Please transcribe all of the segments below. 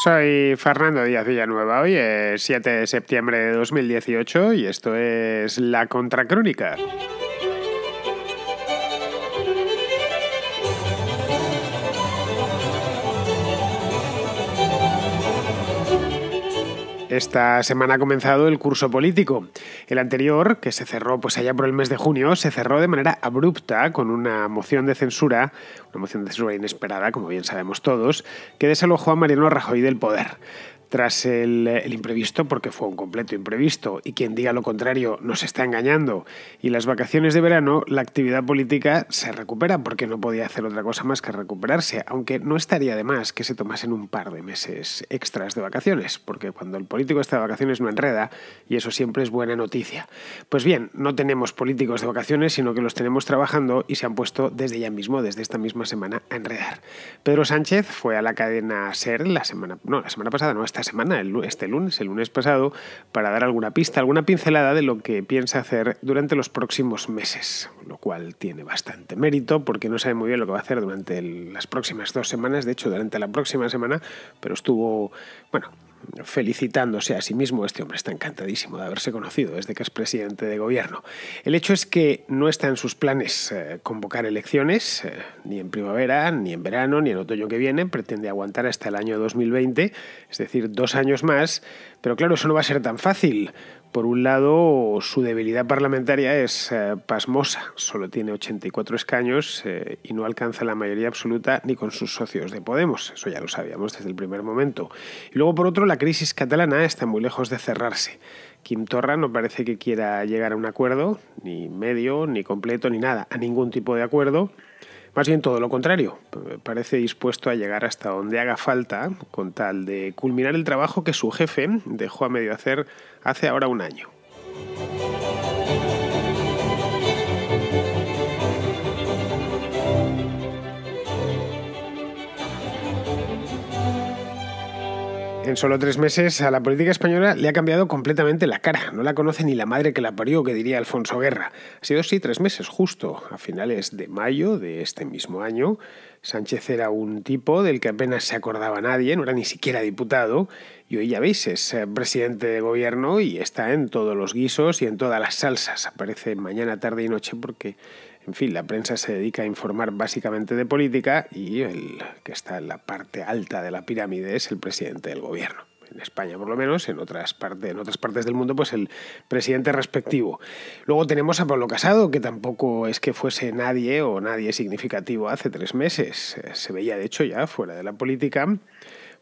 Soy Fernando Díaz Villanueva, hoy es 7 de septiembre de 2018 y esto es La Contracrónica. Esta semana ha comenzado el curso político. El anterior, que se cerró pues allá por el mes de junio, se cerró de manera abrupta con una moción de censura, una moción de censura inesperada, como bien sabemos todos, que desalojó a Mariano Rajoy del poder tras el, el, imprevisto, porque fue un completo imprevisto, y quien diga lo contrario nos está engañando, y las vacaciones de verano, la actividad política se recupera, porque no podía hacer otra cosa más que recuperarse, aunque no estaría de más que se tomasen un par de meses extras de vacaciones, porque cuando el político está de vacaciones no enreda, y eso siempre es buena noticia. Pues bien, no tenemos políticos de vacaciones, sino que los tenemos trabajando y se han puesto desde ya mismo, desde esta misma semana, a enredar. Pedro Sánchez fue a la cadena SER la semana, no, la semana pasada, no, esta semana, este lunes, el lunes pasado, para dar alguna pista, alguna pincelada de lo que piensa hacer durante los próximos meses, lo cual tiene bastante mérito porque no sabe muy bien lo que va a hacer durante las próximas dos semanas, de hecho durante la próxima semana, pero estuvo, bueno, felicitándose a sí mismo. Este hombre está encantadísimo de haberse conocido desde que es presidente de gobierno. El hecho es que no está en sus planes eh, convocar elecciones, eh, ni en primavera, ni en verano, ni en otoño que viene. Pretende aguantar hasta el año 2020, es decir, dos años más. Pero claro, eso no va a ser tan fácil, por un lado, su debilidad parlamentaria es eh, pasmosa, solo tiene 84 escaños eh, y no alcanza la mayoría absoluta ni con sus socios de Podemos, eso ya lo sabíamos desde el primer momento. Y luego, por otro, la crisis catalana está muy lejos de cerrarse. Quim Torra no parece que quiera llegar a un acuerdo, ni medio, ni completo, ni nada, a ningún tipo de acuerdo, más bien todo lo contrario, parece dispuesto a llegar hasta donde haga falta con tal de culminar el trabajo que su jefe dejó a medio hacer hace ahora un año. En solo tres meses a la política española le ha cambiado completamente la cara. No la conoce ni la madre que la parió, que diría Alfonso Guerra. Ha sido sí tres meses, justo. A finales de mayo de este mismo año, Sánchez era un tipo del que apenas se acordaba nadie, no era ni siquiera diputado, y hoy ya veis, es eh, presidente de gobierno y está en todos los guisos y en todas las salsas. Aparece mañana, tarde y noche porque en fin, la prensa se dedica a informar básicamente de política y el que está en la parte alta de la pirámide es el presidente del gobierno en España por lo menos, en otras, partes, en otras partes del mundo, pues el presidente respectivo. Luego tenemos a Pablo Casado, que tampoco es que fuese nadie o nadie significativo hace tres meses. Eh, se veía de hecho ya fuera de la política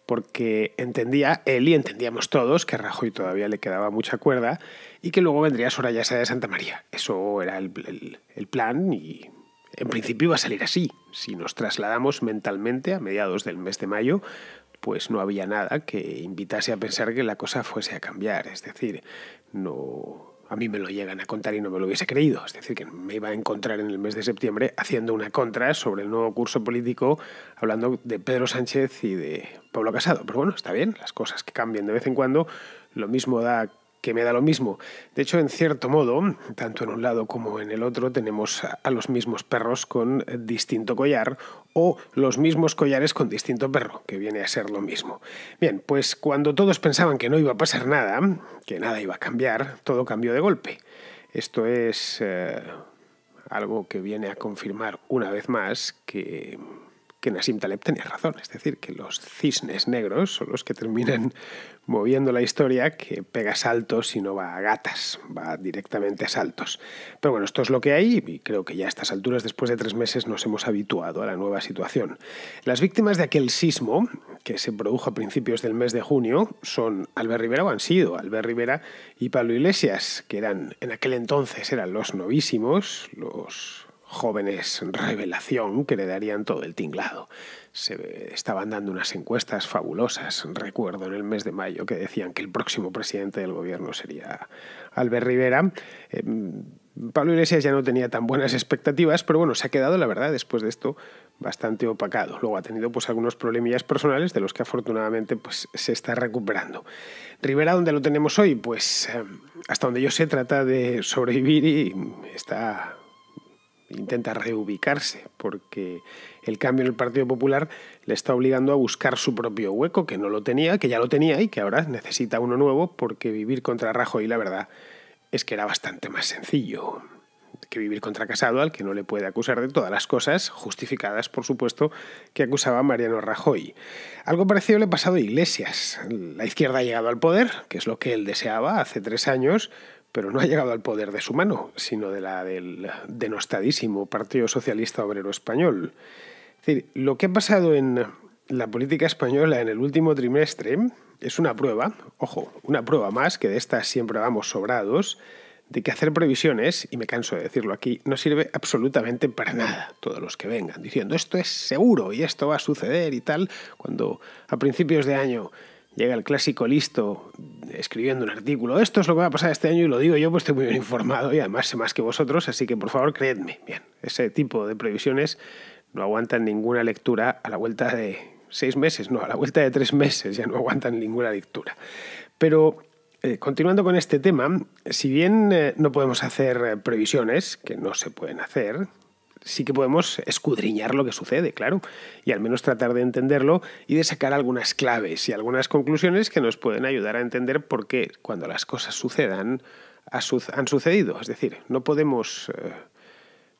porque entendía él y entendíamos todos que Rajoy todavía le quedaba mucha cuerda y que luego vendría Soraya sea de Santa María. Eso era el, plan y en principio iba a salir así. Si nos trasladamos mentalmente a mediados del mes de mayo, pues no había nada que invitase a pensar que la cosa fuese a cambiar. Es decir, no, a mí me lo llegan a contar y no me lo hubiese creído. Es decir, que me iba a encontrar en el mes de septiembre haciendo una contra sobre el nuevo curso político, hablando de Pedro Sánchez y de Pablo Casado. Pero bueno, está bien, las cosas que cambian de vez en cuando. Lo mismo da que me da lo mismo. De hecho, en cierto modo, tanto en un lado como en el otro, tenemos a los mismos perros con distinto collar o los mismos collares con distinto perro, que viene a ser lo mismo. Bien, pues cuando todos pensaban que no iba a pasar nada, que nada iba a cambiar, todo cambió de golpe. Esto es eh, algo que viene a confirmar una vez más que que Nassim Taleb tenía razón, es decir, que los cisnes negros son los que terminan moviendo la historia, que pega saltos y no va a gatas, va directamente a saltos. Pero bueno, esto es lo que hay y creo que ya a estas alturas, después de tres meses, nos hemos habituado a la nueva situación. Las víctimas de aquel sismo, que se produjo a principios del mes de junio, son Albert Rivera o han sido Albert Rivera y Pablo Iglesias, que eran en aquel entonces eran los novísimos, los jóvenes revelación que le darían todo el tinglado. Se estaban dando unas encuestas fabulosas, recuerdo en el mes de mayo, que decían que el próximo presidente del gobierno sería Albert Rivera. Eh, Pablo Iglesias ya no tenía tan buenas expectativas, pero bueno, se ha quedado, la verdad, después de esto bastante opacado. Luego ha tenido pues algunos problemillas personales de los que afortunadamente pues se está recuperando. Rivera, ¿dónde lo tenemos hoy? Pues eh, hasta donde yo sé, trata de sobrevivir y está intenta reubicarse, porque el cambio en el Partido Popular le está obligando a buscar su propio hueco, que no lo tenía, que ya lo tenía y que ahora necesita uno nuevo, porque vivir contra Rajoy, la verdad, es que era bastante más sencillo que vivir contra Casado, al que no le puede acusar de todas las cosas, justificadas, por supuesto, que acusaba Mariano Rajoy. Algo parecido le ha pasado a Iglesias. La izquierda ha llegado al poder, que es lo que él deseaba hace tres años, pero no ha llegado al poder de su mano, sino de la del denostadísimo Partido Socialista Obrero Español. lo que ha pasado en la política española en el último trimestre es una prueba, ojo, una prueba más, que de estas siempre vamos sobrados, de que hacer previsiones, y me canso de decirlo aquí, no sirve absolutamente para nada. Todos los que vengan diciendo esto es seguro y esto va a suceder y tal, cuando a principios de año llega el clásico listo escribiendo un artículo, esto es lo que va a pasar este año y lo digo yo, pues estoy muy bien informado y además sé más que vosotros, así que por favor creedme. Bien, ese tipo de previsiones no aguantan ninguna lectura a la vuelta de seis meses, no, a la vuelta de tres meses ya no aguantan ninguna lectura. Pero eh, continuando con este tema, si bien eh, no podemos hacer eh, previsiones, que no se pueden hacer, sí que podemos escudriñar lo que sucede, claro, y al menos tratar de entenderlo y de sacar algunas claves y algunas conclusiones que nos pueden ayudar a entender por qué cuando las cosas sucedan han sucedido. Es decir, no podemos, eh,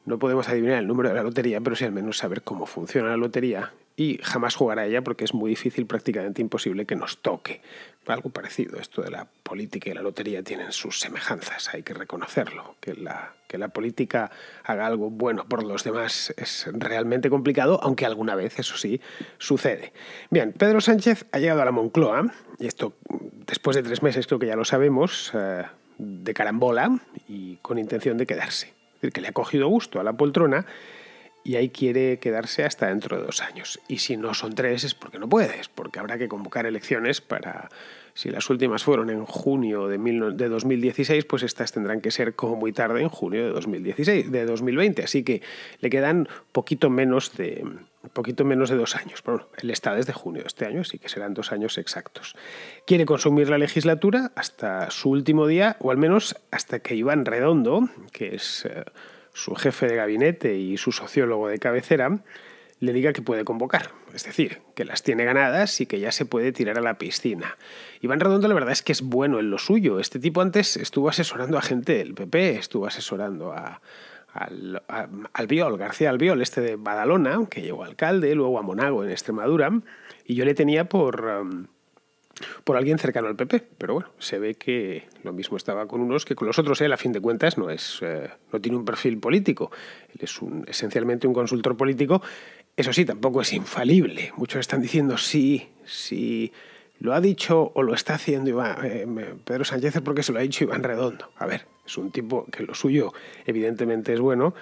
no podemos adivinar el número de la lotería, pero sí al menos saber cómo funciona la lotería y jamás jugar a ella porque es muy difícil, prácticamente imposible que nos toque. Algo parecido, esto de la política y la lotería tienen sus semejanzas, hay que reconocerlo. Que la, que la política haga algo bueno por los demás es realmente complicado, aunque alguna vez, eso sí, sucede. Bien, Pedro Sánchez ha llegado a la Moncloa, y esto después de tres meses creo que ya lo sabemos, eh, de carambola y con intención de quedarse. Es decir, que le ha cogido gusto a la poltrona y ahí quiere quedarse hasta dentro de dos años. Y si no son tres es porque no puedes, porque habrá que convocar elecciones para, si las últimas fueron en junio de, de 2016, pues estas tendrán que ser como muy tarde en junio de 2016, de 2020. Así que le quedan poquito menos de, poquito menos de dos años. Bueno, el está desde junio de este año, así que serán dos años exactos. Quiere consumir la legislatura hasta su último día, o al menos hasta que Iván Redondo, que es... Eh, su jefe de gabinete y su sociólogo de cabecera le diga que puede convocar, es decir, que las tiene ganadas y que ya se puede tirar a la piscina. Iván Redondo la verdad es que es bueno en lo suyo. Este tipo antes estuvo asesorando a gente del PP, estuvo asesorando a, Albiol, García Albiol, este de Badalona, que llegó alcalde, luego a Monago en Extremadura, y yo le tenía por... Um, por alguien cercano al PP, pero bueno, se ve que lo mismo estaba con unos que con los otros. Él, ¿eh? a fin de cuentas, no, es, eh, no tiene un perfil político, él es esencialmente un consultor político. Eso sí, tampoco es infalible. Muchos están diciendo, sí, sí, lo ha dicho o lo está haciendo eh, Pedro Sánchez porque se lo ha dicho Iván Redondo. A ver, es un tipo que lo suyo evidentemente es bueno,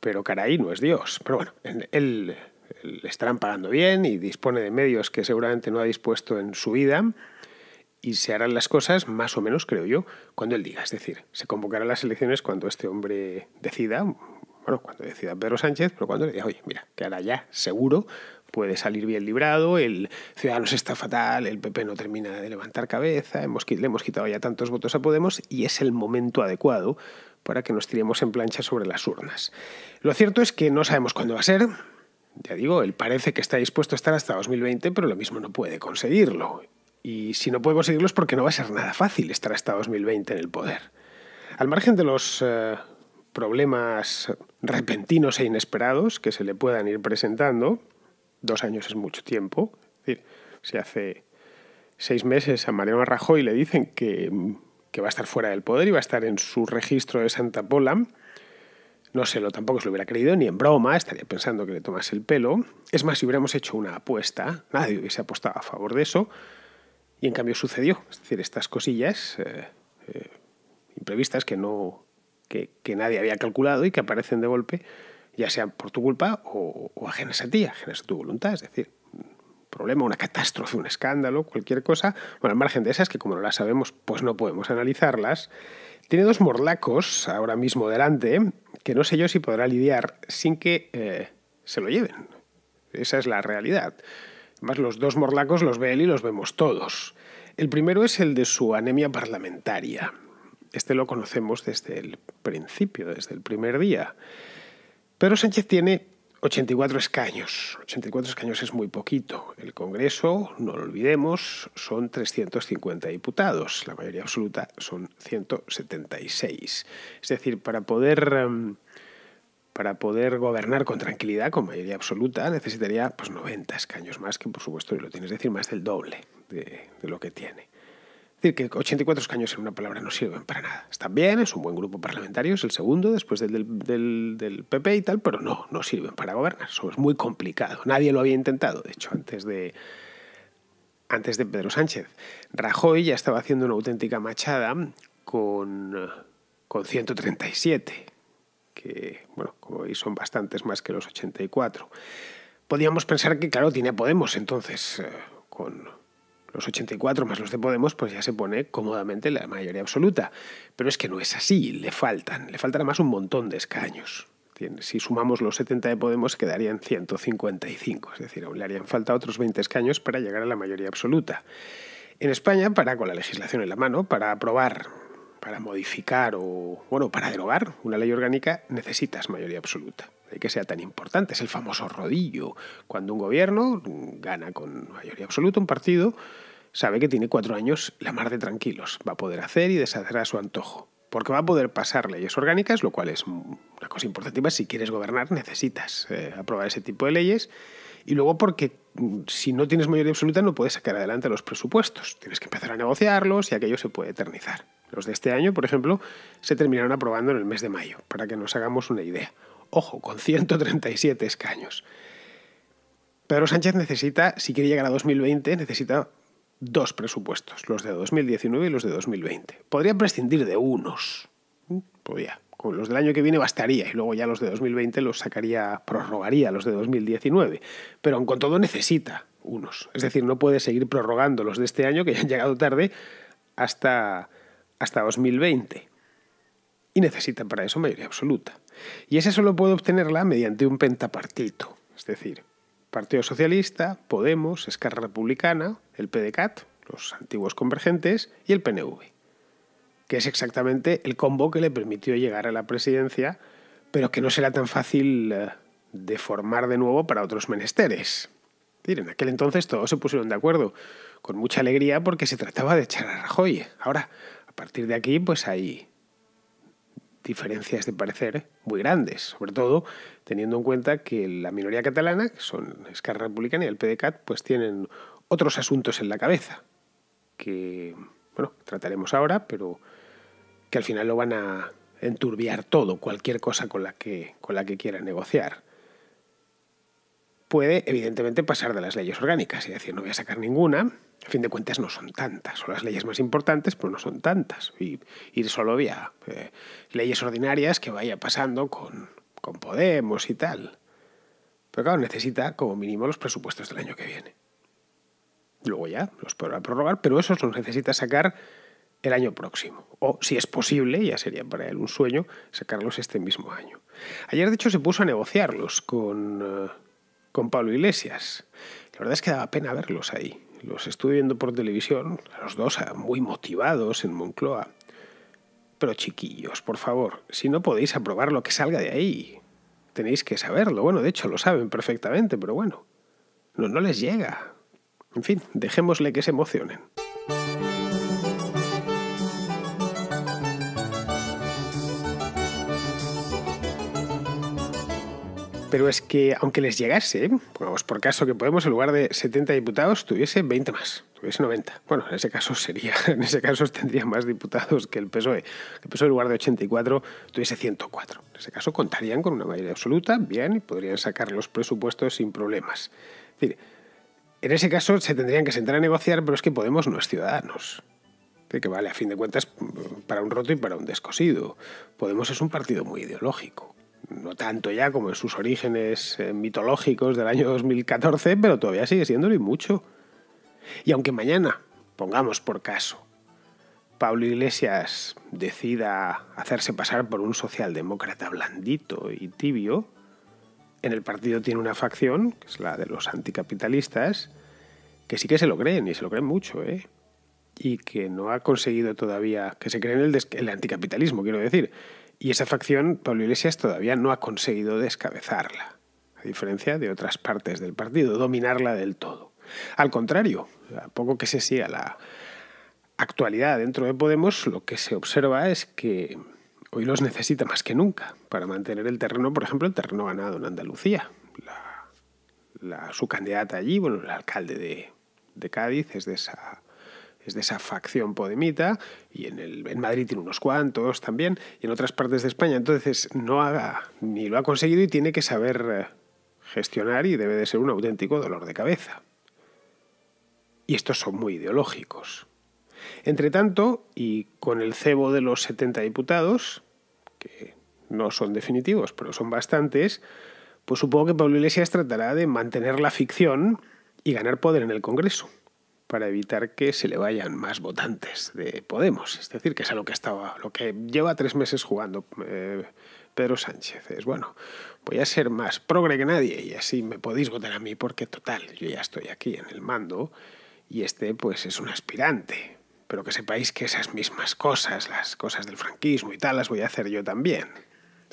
pero caray, no es Dios. Pero bueno, él le estarán pagando bien y dispone de medios que seguramente no ha dispuesto en su vida y se harán las cosas más o menos, creo yo, cuando él diga. Es decir, se convocarán las elecciones cuando este hombre decida, bueno, cuando decida Pedro Sánchez, pero cuando le diga, oye, mira, que ahora ya seguro puede salir bien librado, el Ciudadanos está fatal, el PP no termina de levantar cabeza, hemos, le hemos quitado ya tantos votos a Podemos y es el momento adecuado para que nos tiremos en plancha sobre las urnas. Lo cierto es que no sabemos cuándo va a ser, ya digo, él parece que está dispuesto a estar hasta 2020, pero lo mismo no puede conseguirlo. Y si no puede conseguirlo es porque no va a ser nada fácil estar hasta 2020 en el poder. Al margen de los eh, problemas repentinos e inesperados que se le puedan ir presentando, dos años es mucho tiempo, es decir, si hace seis meses a Mariano Rajoy le dicen que, que va a estar fuera del poder y va a estar en su registro de Santa Pola, no se lo tampoco se lo hubiera creído ni en broma, estaría pensando que le tomase el pelo. Es más, si hubiéramos hecho una apuesta, nadie hubiese apostado a favor de eso. Y en cambio sucedió. Es decir, estas cosillas eh, eh, imprevistas que no. nadie había calculado y que aparecen de golpe, ya sea por tu culpa o, ajenas a ti, ajenas a tu voluntad. Es decir, problema, una catástrofe, un escándalo, cualquier cosa, bueno, al margen de esas que como no las sabemos, pues no podemos analizarlas, tiene dos morlacos ahora mismo delante que no sé yo si podrá lidiar sin que eh, se lo lleven. Esa es la realidad. Además, los dos morlacos los ve él y los vemos todos. El primero es el de su anemia parlamentaria. Este lo conocemos desde el principio, desde el primer día. Pero Sánchez tiene 84 escaños. 84 escaños es muy poquito. El Congreso, no lo olvidemos, son 350 diputados. La mayoría absoluta son 176. Es decir, para poder, em, para poder gobernar con tranquilidad, con mayoría absoluta, necesitaría pues, 90 escaños más, que por supuesto lo tienes, es decir, más del doble de lo que tiene decir, que 84 escaños en una palabra no sirven para nada. Están bien, es un buen grupo parlamentario, es el segundo después del, PP y tal, pero no, no sirven para gobernar. Eso es muy complicado. Nadie lo había intentado, de hecho, antes de, antes de Pedro Sánchez. Rajoy ya estaba haciendo una auténtica machada con, con 137, que, bueno, como son bastantes más que los 84. Podríamos pensar que, claro, tiene Podemos entonces, eh, con, los 84 más los de Podemos, pues ya se pone cómodamente la mayoría absoluta. Pero es que no es así, le faltan, le faltan más un montón de escaños. Si sumamos los 70 de Podemos quedarían 155, es decir, aún le harían falta otros 20 escaños para llegar a la mayoría absoluta. En España, para con la legislación en la mano, para aprobar, para modificar o, bueno, para derogar una ley orgánica, necesitas mayoría absoluta. De que sea tan importante, es el famoso rodillo. Cuando un gobierno gana con mayoría absoluta un partido, sabe que tiene cuatro años la mar de tranquilos, va a poder hacer y deshacer a su antojo, porque va a poder pasar leyes orgánicas, lo cual es una cosa importante. si quieres gobernar necesitas eh, aprobar ese tipo de leyes, y luego porque mm, si no tienes mayoría absoluta no puedes sacar adelante los presupuestos, tienes que empezar a negociarlos y aquello se puede eternizar. Los de este año, por ejemplo, se terminaron aprobando en el mes de mayo, para que nos hagamos una idea. Ojo, con 137 escaños. Pedro Sánchez necesita, si quiere llegar a 2020, necesita dos presupuestos, los de 2019 y los de 2020. Podría prescindir de unos. Mm, pues con los del año que viene bastaría y luego ya los de 2020 los sacaría, prorrogaría los de 2019. Pero aun con todo necesita unos. Es decir, no puede seguir prorrogando los de este año que ya han llegado tarde hasta, hasta 2020. Y necesita para eso mayoría absoluta. Y ese solo puede obtenerla mediante un pentapartito. Es decir, Partido Socialista, Podemos, Esquerra Republicana, el PDCAT, los antiguos convergentes, y el PNV, que es exactamente el combo que le permitió llegar a la presidencia, pero que no será tan fácil eh, de formar de nuevo para otros menesteres. En aquel entonces todos se pusieron de acuerdo, con mucha alegría porque se trataba de echar a Rajoy. Ahora, a partir de aquí, pues hay diferencias de parecer ¿eh? muy grandes, sobre todo teniendo en cuenta que la minoría catalana, que son Esquerra Republicana y el PDCAT, pues tienen otros asuntos en la cabeza que, bueno, trataremos ahora, pero que al final lo van a enturbiar todo, cualquier cosa con la que, con la que quieran negociar puede evidentemente pasar de las leyes orgánicas y decir no voy a sacar ninguna. A fin de cuentas no son tantas, son las leyes más importantes, pero pues no son tantas. Y ir solo vía eh, leyes ordinarias que vaya pasando con, Podemos y tal. Pero claro, necesita como mínimo los presupuestos del año que viene. Luego ya los podrá prorrogar, pero esos los necesita sacar el año próximo. O si es posible, ya sería para él un sueño, sacarlos este mismo año. Ayer de hecho se puso a negociarlos con... Eh, con Pablo Iglesias. La verdad es que daba pena verlos ahí. Los estuve viendo por televisión, los dos ah, muy motivados en Moncloa. Pero chiquillos, por favor, si no podéis aprobar lo que salga de ahí, tenéis que saberlo. Bueno, de hecho lo saben perfectamente, pero bueno, no, no les llega. En fin, dejémosle que se emocionen. Pero es que, aunque les llegase, pongamos pues por caso que Podemos en lugar de 70 diputados tuviese 20 más, tuviese 90. Bueno, en ese caso sería, en ese caso tendría más diputados que el PSOE. El PSOE en lugar de 84 tuviese 104. En ese caso contarían con una mayoría absoluta, bien, y podrían sacar los presupuestos sin problemas. en ese caso se tendrían que sentar a negociar, pero es que Podemos no es Ciudadanos que vale a fin de cuentas para un roto y para un descosido. Podemos es un partido muy ideológico no tanto ya como en sus orígenes eh, mitológicos del año 2014, pero todavía sigue siendo y mucho. Y aunque mañana, pongamos por caso, Pablo Iglesias decida hacerse pasar por un socialdemócrata blandito y tibio, en el partido tiene una facción, que es la de los anticapitalistas, que sí que se lo creen, y se lo creen mucho, ¿eh? y que no ha conseguido todavía que se creen en el anticapitalismo, quiero decir, y esa facción, Pablo Iglesias todavía no ha conseguido descabezarla, a diferencia de otras partes del partido, dominarla del todo. Al contrario, a poco que se siga la actualidad dentro de Podemos, lo que se observa es que hoy los necesita más que nunca para mantener el terreno, por ejemplo, el terreno ganado en Andalucía. La, su candidata allí, bueno, el alcalde de Cádiz es de esa es de esa facción podemita, y en, el, en Madrid tiene unos cuantos también, y en otras partes de España. Entonces, no haga, ni lo ha conseguido y tiene que saber eh, gestionar y debe de ser un auténtico dolor de cabeza. Y estos son muy ideológicos. Entre tanto, y con el cebo de los 70 diputados, que no son definitivos, pero son bastantes, pues supongo que Pablo Iglesias tratará de mantener la ficción y ganar poder en el Congreso para evitar que se le vayan más votantes de Podemos. Es decir, que es a lo que estaba, lo que lleva tres meses jugando eh, Pedro Sánchez. Es bueno, voy a ser más progre que nadie y así me podéis votar a mí porque total, yo ya estoy aquí en el mando y este pues es un aspirante. Pero que sepáis que esas mismas cosas, las cosas del franquismo y tal, las voy a hacer yo también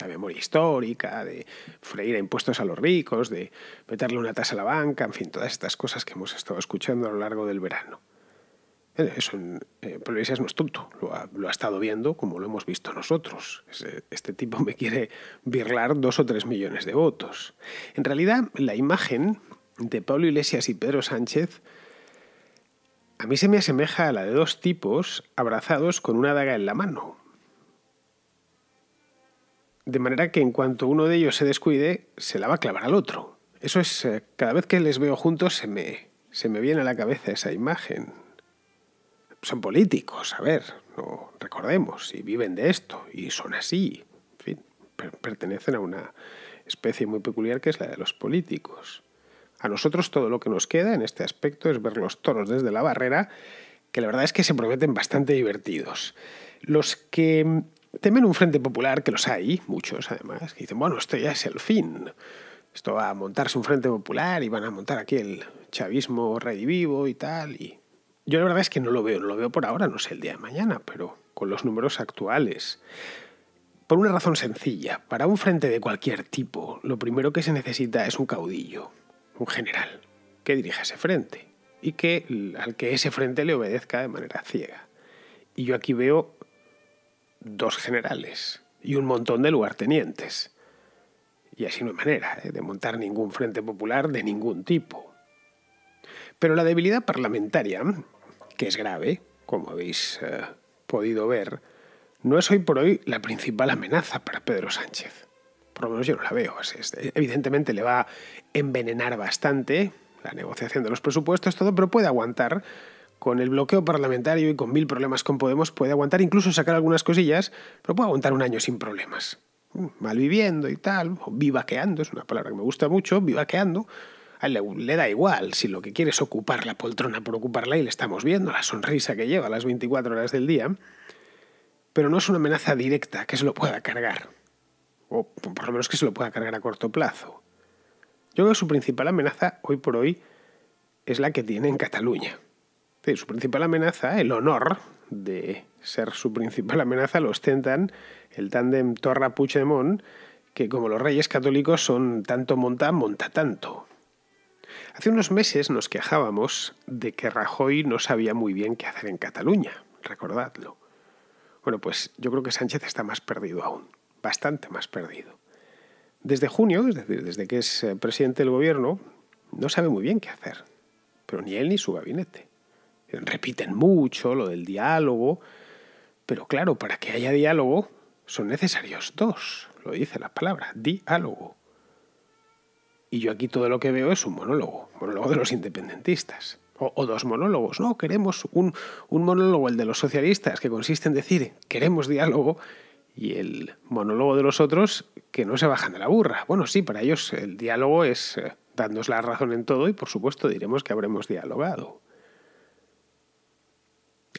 la memoria histórica, de freír a impuestos a los ricos, de meterle una tasa a la banca, en fin, todas estas cosas que hemos estado escuchando a lo largo del verano. Eh, eso Iglesias no es tonto, lo ha, estado viendo como lo hemos visto nosotros. Este, tipo me quiere birlar dos o tres millones de votos. En realidad, la imagen de Pablo Iglesias y Pedro Sánchez a mí se me asemeja a la de dos tipos abrazados con una daga en la mano. De manera que en cuanto uno de ellos se descuide, se la va a clavar al otro. Eso es, eh, cada vez que les veo juntos se me, se me viene a la cabeza esa imagen. Son políticos, a ver, recordemos, y viven de esto, y son así. En fin, pertenecen a una especie muy peculiar que es la de los políticos. A nosotros todo lo que nos queda en este aspecto es ver los toros desde la barrera, que la verdad es que se prometen bastante divertidos. Los que Temen un frente popular, que los hay, muchos además, que dicen, bueno, esto ya es el fin. Esto va a montarse un frente popular y van a montar aquí el chavismo redivivo y tal. Y yo la verdad es que no lo veo, no lo veo por ahora, no sé el día de mañana, pero con los números actuales. Por una razón sencilla, para un frente de cualquier tipo, lo primero que se necesita es un caudillo, un general, que dirija ese frente y que al que ese frente le obedezca de manera ciega. Y yo aquí veo dos generales y un montón de lugartenientes. Y así no hay manera ¿eh? de montar ningún frente popular de ningún tipo. Pero la debilidad parlamentaria, que es grave, como habéis eh, podido ver, no es hoy por hoy la principal amenaza para Pedro Sánchez. Por lo menos yo no la veo. Evidentemente le va a envenenar bastante la negociación de los presupuestos, todo, pero puede aguantar con el bloqueo parlamentario y con mil problemas con Podemos, puede aguantar, incluso sacar algunas cosillas, pero puede aguantar un año sin problemas. Mm, Mal viviendo y tal, o vivaqueando, es una palabra que me gusta mucho, vivaqueando. A él le, le da igual si lo que quiere es ocupar la poltrona por ocuparla y le estamos viendo la sonrisa que lleva a las 24 horas del día, pero no es una amenaza directa que se lo pueda cargar, o por lo menos que se lo pueda cargar a corto plazo. Yo creo que su principal amenaza hoy por hoy es la que tiene en Cataluña su principal amenaza, el honor de ser su principal amenaza, lo ostentan el tándem Torra-Puigdemont, que como los reyes católicos son tanto monta, monta tanto. Hace unos meses nos quejábamos de que Rajoy no sabía muy bien qué hacer en Cataluña, recordadlo. Bueno, pues yo creo que Sánchez está más perdido aún, bastante más perdido. Desde junio, es decir, desde que es eh, presidente del gobierno, no sabe muy bien qué hacer, pero ni él ni su gabinete repiten mucho lo del diálogo, pero claro, para que haya diálogo son necesarios dos, lo dice la palabra, diálogo. Y yo aquí todo lo que veo es un monólogo, monólogo de los independentistas. O, dos monólogos, no, queremos un, monólogo, el de los socialistas, que consiste en decir, queremos diálogo, y el monólogo de los otros que no se bajan de la burra. Bueno, sí, para ellos el diálogo es eh, darnos la razón en todo y por supuesto diremos que habremos dialogado.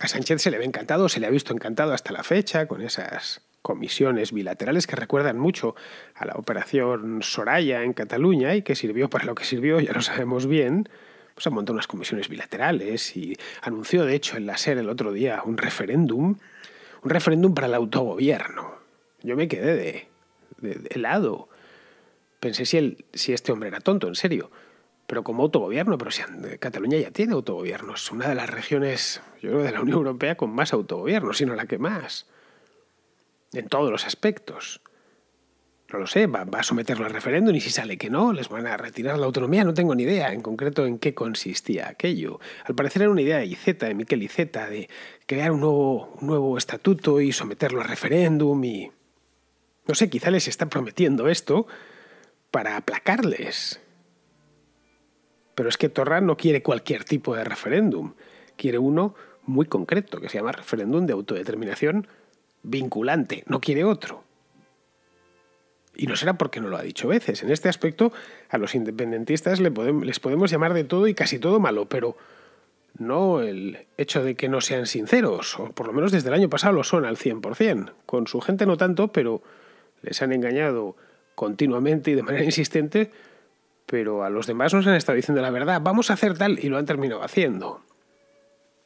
A Sánchez se le ve encantado, se le ha visto encantado hasta la fecha con esas comisiones bilaterales que recuerdan mucho a la operación Soraya en Cataluña y que sirvió para lo que sirvió, ya lo sabemos bien, pues montado unas comisiones bilaterales y anunció, de hecho, en la SER el otro día un referéndum, un referéndum para el autogobierno. Yo me quedé de, lado. Pensé si, él, si este hombre era tonto, en serio pero como autogobierno, pero si eh, Cataluña ya tiene autogobierno, es una de las regiones, yo creo, de la Unión Europea con más autogobierno, sino la que más, en todos los aspectos. No lo sé, va, a someterlo al referéndum y si sale que no, les van a retirar la autonomía, no tengo ni idea en concreto en qué consistía aquello. Al parecer era una idea de Iceta, de Miquel Iceta, de crear un nuevo, un nuevo estatuto y someterlo al referéndum y... No sé, quizá les está prometiendo esto para aplacarles pero es que Torra no quiere cualquier tipo de referéndum, quiere uno muy concreto, que se llama referéndum de autodeterminación vinculante, no quiere otro. Y no será porque no lo ha dicho veces. En este aspecto, a los independentistas les podemos llamar de todo y casi todo malo, pero no el hecho de que no sean sinceros, o por lo menos desde el año pasado lo son al 100%. Con su gente no tanto, pero les han engañado continuamente y de manera insistente pero a los demás nos han estado diciendo la verdad, vamos a hacer tal y lo han terminado haciendo.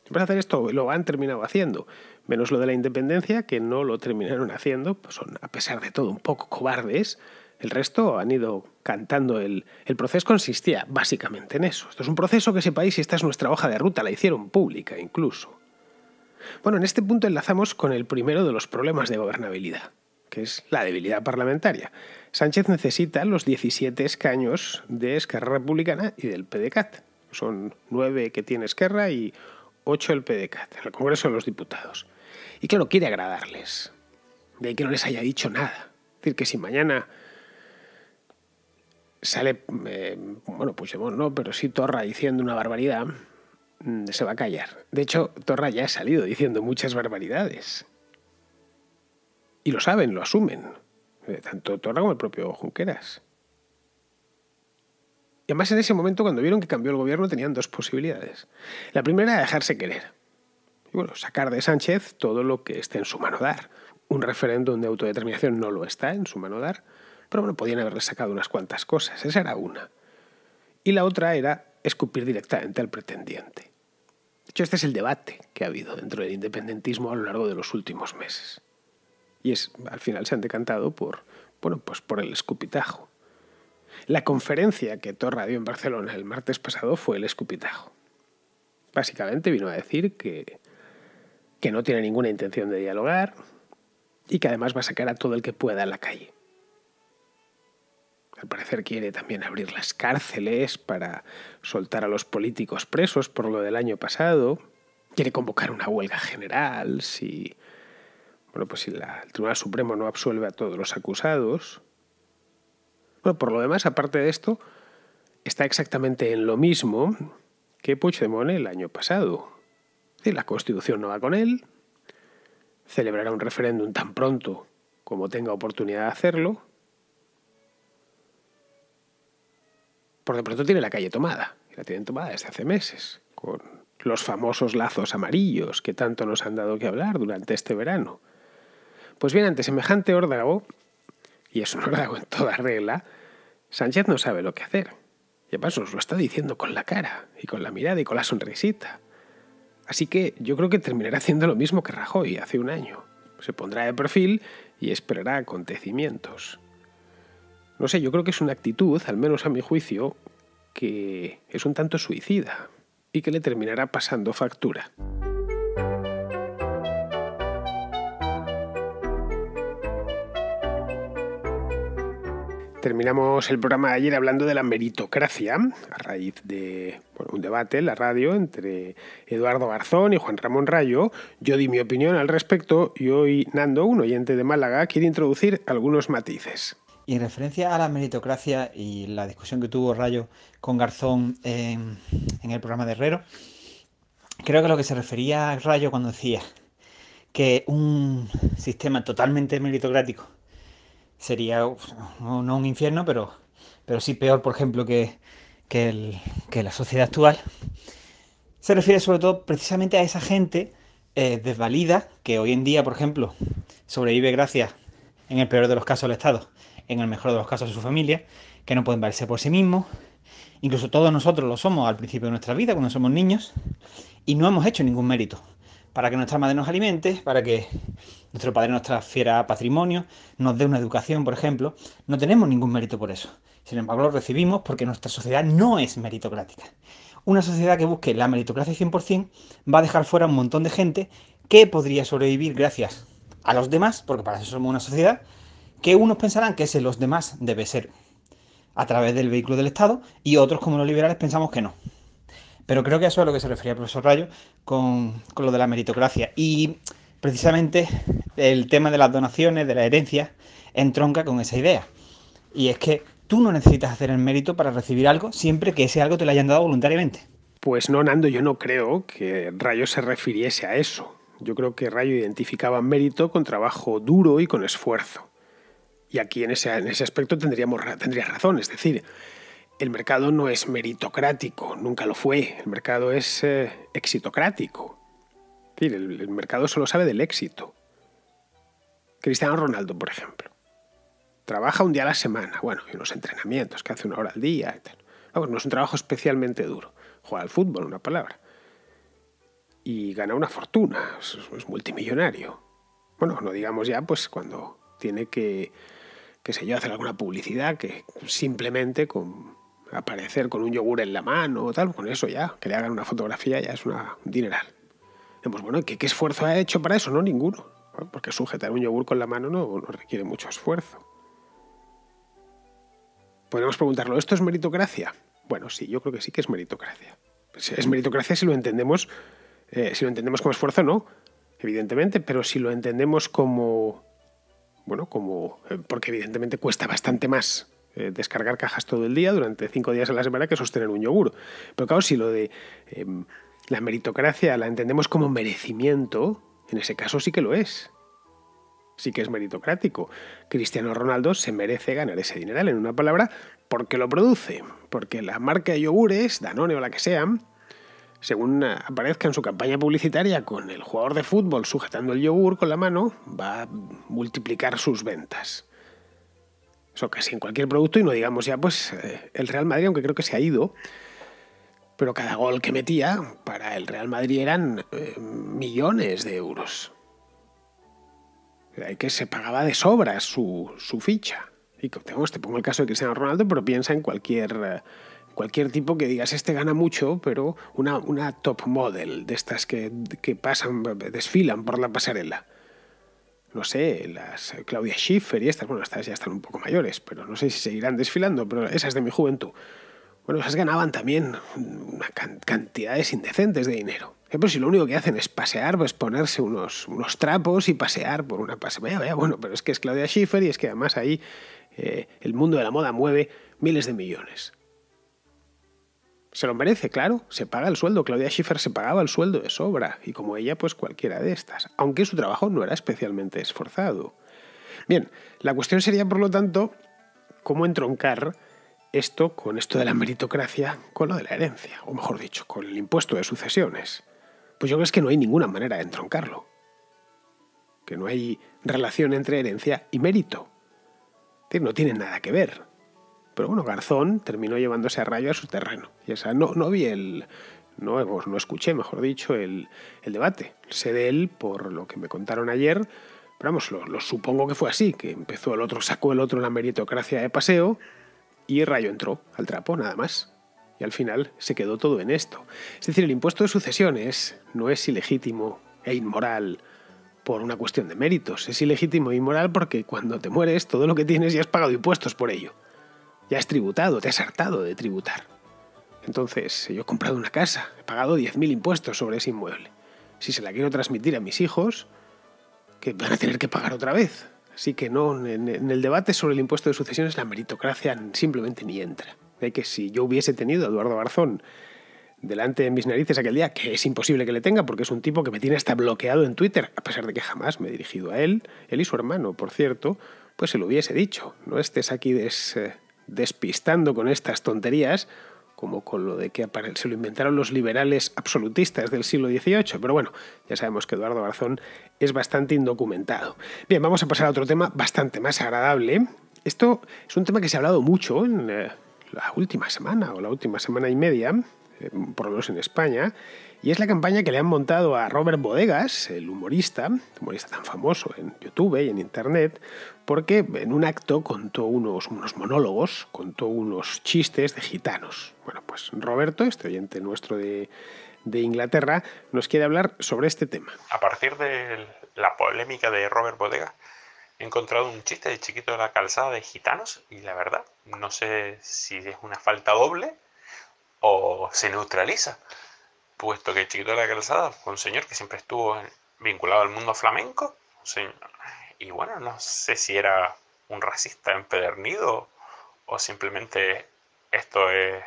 Siempre hacer esto, lo han terminado haciendo. Menos lo de la independencia, que no lo terminaron haciendo, pues son a pesar de todo un poco cobardes. El resto han ido cantando. El, el proceso consistía básicamente en eso. Esto es un proceso que sepáis y esta es nuestra hoja de ruta, la hicieron pública incluso. Bueno, en este punto enlazamos con el primero de los problemas de gobernabilidad, que es la debilidad parlamentaria. Sánchez necesita los 17 escaños de Esquerra Republicana y del PDCAT. Son nueve que tiene Esquerra y ocho el PDCAT, el Congreso de los Diputados. Y claro, quiere agradarles. De que no les haya dicho nada. Es decir, que si mañana sale, eh, bueno, pues no, pero si Torra diciendo una barbaridad, mm, se va a callar. De hecho, Torra ya ha salido diciendo muchas barbaridades. Y lo saben, lo asumen. Eh, tanto Torra como el propio Junqueras. Y además en ese momento, cuando vieron que cambió el gobierno, tenían dos posibilidades. La primera era dejarse querer. Y bueno, sacar de Sánchez todo lo que esté en su mano dar. Un referéndum de autodeterminación no lo está en su mano dar, pero bueno, podían haberle sacado unas cuantas cosas. Esa era una. Y la otra era escupir directamente al pretendiente. De hecho, este es el debate que ha habido dentro del independentismo a lo largo de los últimos meses. Y es, al final se han decantado por, bueno, pues por el escupitajo. La conferencia que Torra dio en Barcelona el martes pasado fue el escupitajo. Básicamente vino a decir que, que no tiene ninguna intención de dialogar y que además va a sacar a todo el que pueda a la calle. Al parecer quiere también abrir las cárceles para soltar a los políticos presos por lo del año pasado. Quiere convocar una huelga general si bueno, pues si la, el Tribunal Supremo no absuelve a todos los acusados. Bueno, por lo demás, aparte de esto, está exactamente en lo mismo que Puigdemont el año pasado. la Constitución no va con él, celebrará un referéndum tan pronto como tenga oportunidad de hacerlo, por de pronto tiene la calle tomada, la tienen tomada desde hace meses, con los famosos lazos amarillos que tanto nos han dado que hablar durante este verano. Pues bien, ante semejante órdago, y es un órdago en toda regla, Sánchez no sabe lo que hacer. Y además os lo está diciendo con la cara, y con la mirada, y con la sonrisita. Así que yo creo que terminará haciendo lo mismo que Rajoy hace un año. Se pondrá de perfil y esperará acontecimientos. No sé, yo creo que es una actitud, al menos a mi juicio, que es un tanto suicida y que le terminará pasando factura. Terminamos el programa de ayer hablando de la meritocracia, a raíz de un debate en la radio entre Eduardo Garzón y Juan Ramón Rayo. Yo di mi opinión al respecto y hoy Nando, un oyente de Málaga, quiere introducir algunos matices. Y en referencia a la meritocracia y la discusión que tuvo Rayo con Garzón en, el programa de Herrero, creo que lo que se refería Rayo cuando decía que un sistema totalmente meritocrático sería no, un infierno, pero, pero sí peor, por ejemplo, que, la sociedad actual, se refiere sobre todo precisamente a esa gente eh, desvalida que hoy en día, por ejemplo, sobrevive gracias, en el peor de los casos, al Estado, en el mejor de los casos, a su familia, que no pueden valerse por sí mismos. Incluso todos nosotros lo somos al principio de nuestra vida, cuando somos niños, y no hemos hecho ningún mérito para que nuestra madre nos alimente, para que nuestro padre nos transfiera patrimonio, nos dé una educación, por ejemplo. No tenemos ningún mérito por eso. Sin embargo, lo recibimos porque nuestra sociedad no es meritocrática. Una sociedad que busque la meritocracia 100% va a dejar fuera un montón de gente que podría sobrevivir gracias a los demás, porque para eso somos una sociedad, que unos pensarán que ese los demás debe ser a través del vehículo del Estado y otros como los liberales pensamos que no. Pero creo que eso es a lo que se refería el profesor Rayo con, lo de la meritocracia. Y precisamente el tema de las donaciones, de la herencia, entronca con esa idea. Y es que tú no necesitas hacer el mérito para recibir algo siempre que ese algo te lo hayan dado voluntariamente. Pues no, Nando, yo no creo que Rayo se refiriese a eso. Yo creo que Rayo identificaba mérito con trabajo duro y con esfuerzo. Y aquí en ese, aspecto tendríamos, tendría razón. Es decir, el mercado no es meritocrático, nunca lo fue. El mercado es eh, exitocrático. el, mercado solo sabe del éxito. Cristiano Ronaldo, por ejemplo. Trabaja un día a la semana, bueno, y unos entrenamientos que hace una hora al día no es un trabajo especialmente duro. Juega al fútbol, una palabra. Y gana una fortuna, es, multimillonario. Bueno, no digamos ya, pues cuando tiene que, qué sé yo, hacer alguna publicidad que simplemente con aparecer con un yogur en la mano o tal, con eso ya, que le hagan una fotografía ya es una dineral. Pues bueno, ¿qué, esfuerzo ha hecho para eso? No, ninguno. Porque sujetar un yogur con la mano no, requiere mucho esfuerzo. Podemos preguntarlo, ¿esto es meritocracia? Bueno, sí, yo creo que sí que es meritocracia. Pues es meritocracia si lo entendemos, eh, si lo entendemos como esfuerzo, no, evidentemente, pero si lo entendemos como. Bueno, como. Eh, porque evidentemente cuesta bastante más eh, descargar cajas todo el día durante cinco días a la semana que sostener un yogur. Pero claro, si lo de em, la meritocracia la entendemos como merecimiento, en ese caso sí que lo es. Sí que es meritocrático. Cristiano Ronaldo se merece ganar ese dinero, en una palabra, porque lo produce. Porque la marca de yogures, Danone o la que sea, según aparezca en su campaña publicitaria con el jugador de fútbol sujetando el yogur con la mano, va a multiplicar sus ventas o casi en cualquier producto, y no digamos ya, pues eh, el Real Madrid, aunque creo que se ha ido, pero cada gol que metía para el Real Madrid eran eh, millones de euros. hay que se pagaba de sobra su, ficha. Y te pongo el caso de Cristiano Ronaldo, pero piensa en cualquier, eh, cualquier tipo que digas, este gana mucho, pero una, una top model de estas que, que pasan, desfilan por la pasarela no sé, las Claudia Schiffer y estas, bueno, estas ya están un poco mayores, pero no sé si seguirán desfilando, pero esas de mi juventud. Bueno, esas ganaban también cantidades indecentes de dinero. Eh, pero pues si lo único que hacen es pasear, pues ponerse unos, unos trapos y pasear por una pase. Vaya, bueno, pero es que es Claudia Schiffer y es que además ahí eh, el mundo de la moda mueve miles de millones se lo merece, claro, se paga el sueldo. Claudia Schiffer se pagaba el sueldo de sobra, y como ella, pues cualquiera de estas, aunque su trabajo no era especialmente esforzado. Bien, la cuestión sería, por lo tanto, cómo entroncar esto con esto de la meritocracia, con lo de la herencia, o mejor dicho, con el impuesto de sucesiones. Pues yo creo que no hay ninguna manera de entroncarlo. Que no hay relación entre herencia y mérito. No tiene nada que ver. Pero bueno, Garzón terminó llevándose a Rayo a su terreno. Y no, no vi el. No, no escuché, mejor dicho, el, el debate. Sé de él por lo que me contaron ayer. Pero vamos, lo, lo supongo que fue así, que empezó el otro, sacó el otro la meritocracia de paseo y Rayo entró al trapo, nada más. Y al final se quedó todo en esto. Es decir, el impuesto de sucesiones no es ilegítimo e inmoral por una cuestión de méritos. Es ilegítimo e inmoral porque cuando te mueres todo lo que tienes ya has pagado impuestos por ello ya has tributado, te has hartado de tributar. Entonces, yo he comprado una casa, he pagado 10.000 impuestos sobre ese inmueble. Si se la quiero transmitir a mis hijos, que van a tener que pagar otra vez. Así que no, en, el debate sobre el impuesto de sucesiones la meritocracia simplemente ni entra. De que si yo hubiese tenido a Eduardo Barzón delante de mis narices aquel día, que es imposible que le tenga porque es un tipo que me tiene hasta bloqueado en Twitter, a pesar de que jamás me he dirigido a él, él y su hermano, por cierto, pues se lo hubiese dicho. No estés aquí des... Eh, despistando con estas tonterías, como con lo de que se lo inventaron los liberales absolutistas del siglo XVIII. Pero bueno, ya sabemos que Eduardo Barzón es bastante indocumentado. Bien, vamos a pasar a otro tema bastante más agradable. Esto es un tema que se ha hablado mucho en eh, la última semana o la última semana y media, eh, por lo menos en España, y es la campaña que le han montado a Robert Bodegas, el humorista, humorista tan famoso en YouTube y en Internet, porque en un acto contó unos, unos monólogos, contó unos chistes de gitanos. Bueno, pues Roberto, este oyente nuestro de, de Inglaterra, nos quiere hablar sobre este tema. A partir de la polémica de Robert Bodegas, he encontrado un chiste de chiquito de la calzada de gitanos y la verdad, no sé si es una falta doble o se neutraliza puesto que Chiquito de la Calzada fue un señor que siempre estuvo vinculado al mundo flamenco. Y bueno, no sé si era un racista empedernido o simplemente esto es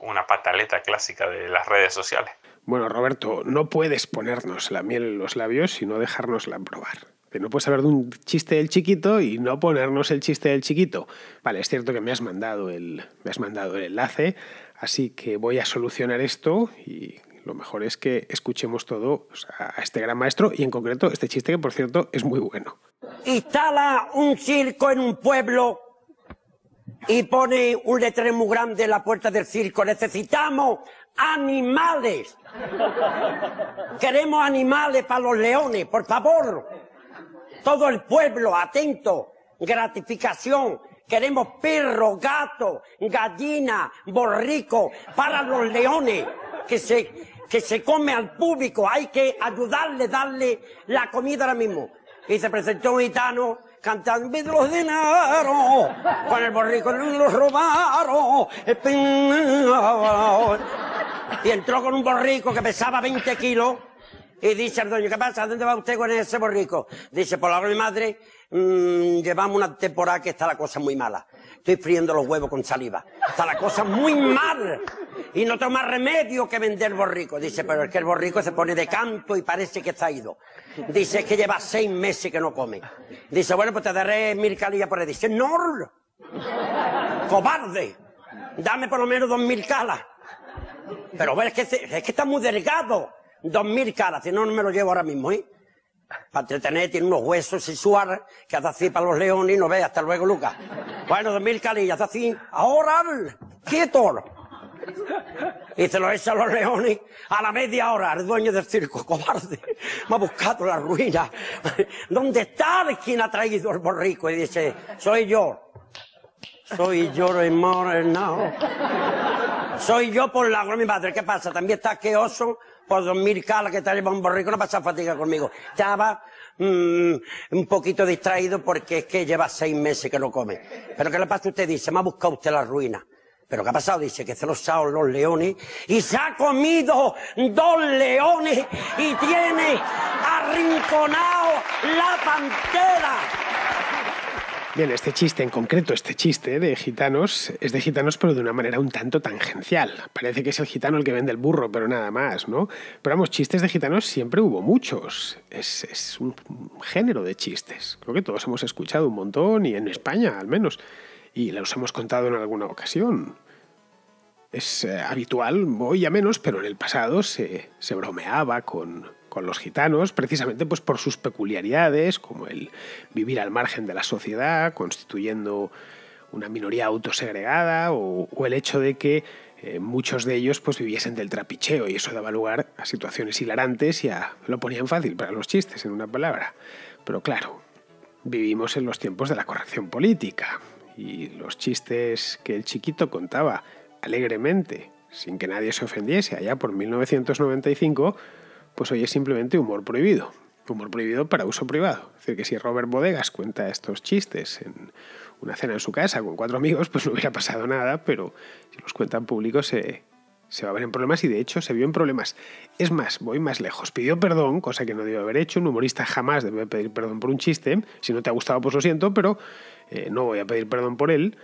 una pataleta clásica de las redes sociales. Bueno, Roberto, no puedes ponernos la miel en los labios y no dejárnosla probar. no puedes hablar de un chiste del chiquito y no ponernos el chiste del chiquito. Vale, es cierto que me has mandado el, me has mandado el enlace Así que voy a solucionar esto y lo mejor es que escuchemos todo a este gran maestro y en concreto este chiste que por cierto es muy bueno. Instala un circo en un pueblo y pone un letrero muy grande en la puerta del circo. Necesitamos animales. Queremos animales para los leones, por favor. Todo el pueblo, atento. Gratificación. Queremos perro, gato, gallina, borrico, para los leones que se, que se come al público. Hay que ayudarle, darle la comida ahora mismo. Y se presentó un gitano cantando, me los dinaros, con el borrico los robaron. Y entró con un borrico que pesaba 20 kilos. Y dice al dueño, ¿qué pasa? ¿Dónde va usted con ese borrico? Dice, por la madre, Mm, llevamos una temporada que está la cosa muy mala. Estoy friendo los huevos con saliva. Está la cosa muy mal. Y no toma remedio que vender borrico. Dice, pero es que el borrico se pone de canto y parece que está ido. Dice, es que lleva seis meses que no come. Dice, bueno, pues te daré mil calillas por ahí Dice, no, cobarde. Dame por lo menos dos mil calas. Pero es que, este, es que está muy delgado. Dos mil calas, si no, no me lo llevo ahora mismo, ¿eh? Para entretener, tiene unos huesos y suar que hace así para los leones y no ve. Hasta luego, Lucas. Bueno, dos mil calillas, hace así. Ahora, quieto. Y se lo echa a los leones a la media hora. El dueño del circo, cobarde. Me ha buscado la ruina. ¿Dónde está quien ha traído al borrico? Y dice, soy yo. Soy yo, More now. Soy yo por la mi madre. ¿Qué pasa? También está que oso por mil calas que te un borrico, no pasa fatiga conmigo. Estaba mm, un poquito distraído porque es que lleva seis meses que no come. Pero ¿qué le pasa a usted? Dice, me ha buscado usted la ruina. Pero ¿qué ha pasado? Dice que se los saben los leones y se ha comido dos leones y tiene arrinconado la pantera. Bien, este chiste en concreto, este chiste de gitanos, es de gitanos pero de una manera un tanto tangencial. Parece que es el gitano el que vende el burro, pero nada más, ¿no? Pero vamos, chistes de gitanos siempre hubo muchos. Es, un género de chistes. Creo que todos hemos escuchado un montón y en España al menos. Y los hemos contado en alguna ocasión. Es eh, habitual, hoy a menos, pero en el pasado se bromeaba con, con los gitanos, precisamente pues por sus peculiaridades, como el vivir al margen de la sociedad, constituyendo una minoría autosegregada, o, el hecho de que eh, muchos de ellos pues viviesen del trapicheo, y eso daba lugar a situaciones hilarantes y a, lo ponían fácil para los chistes, en una palabra. Pero claro, vivimos en los tiempos de la corrección política, y los chistes que el chiquito contaba alegremente, sin que nadie se ofendiese, allá por 1995, pues hoy es simplemente humor prohibido. Humor prohibido para uso privado. Es decir, que si Robert Bodegas cuenta estos chistes en una cena en su casa con cuatro amigos, pues no hubiera pasado nada, pero si los cuenta en se, se va a ver en problemas y de hecho se vio en problemas. Es más, voy más lejos. Pidió perdón, cosa que no debió haber hecho. Un humorista jamás debe pedir perdón por un chiste. Si no te ha gustado, pues lo siento, pero eh, no voy a pedir perdón por él.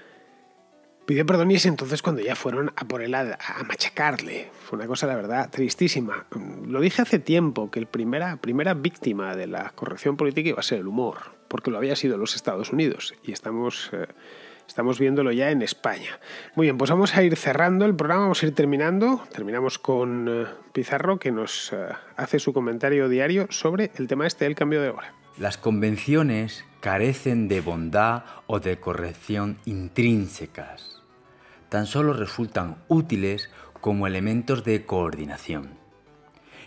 Pidió perdón y es entonces cuando ya fueron a por él a, machacarle. Fue una cosa, la verdad, tristísima. Lo dije hace tiempo que la primera, primera víctima de la corrección política iba a ser el humor, porque lo había sido los Estados Unidos y estamos, eh, estamos viéndolo ya en España. Muy bien, pues vamos a ir cerrando el programa, vamos a ir terminando. Terminamos con eh, Pizarro que nos eh, hace su comentario diario sobre el tema este del cambio de hora. Las convenciones carecen de bondad o de corrección intrínsecas tan solo resultan útiles como elementos de coordinación.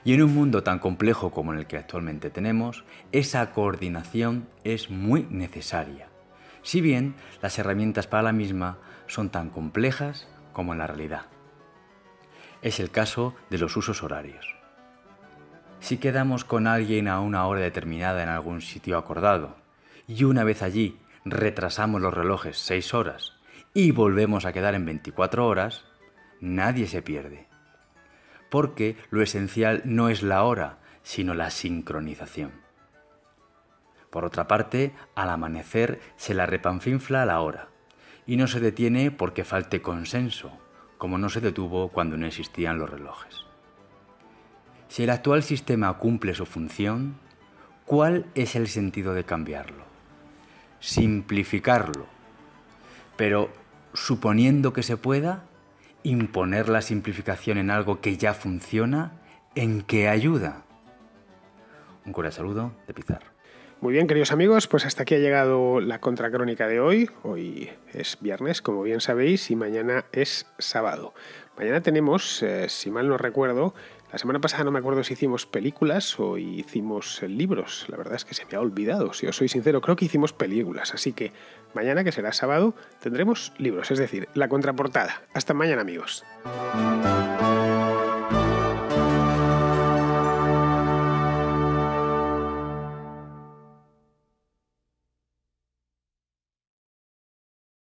Y en un mundo tan complejo como el que actualmente tenemos, esa coordinación es muy necesaria, si bien las herramientas para la misma son tan complejas como en la realidad. Es el caso de los usos horarios. Si quedamos con alguien a una hora determinada en algún sitio acordado, y una vez allí retrasamos los relojes seis horas, y volvemos a quedar en 24 horas, nadie se pierde. Porque lo esencial no es la hora, sino la sincronización. Por otra parte, al amanecer se la repanfinfla la hora, y no se detiene porque falte consenso, como no se detuvo cuando no existían los relojes. Si el actual sistema cumple su función, ¿cuál es el sentido de cambiarlo? Simplificarlo pero suponiendo que se pueda, imponer la simplificación en algo que ya funciona, ¿en qué ayuda? Un cordial saludo de Pizarro. Muy bien, queridos amigos, pues hasta aquí ha llegado la contracrónica de hoy. Hoy es viernes, como bien sabéis, y mañana es sábado. Mañana tenemos, eh, si mal no recuerdo, la semana pasada no me acuerdo si hicimos películas o hicimos eh, libros. La verdad es que se me ha olvidado, si os soy sincero. Creo que hicimos películas, así que mañana, que será sábado, tendremos libros, es decir, la contraportada. Hasta mañana, amigos.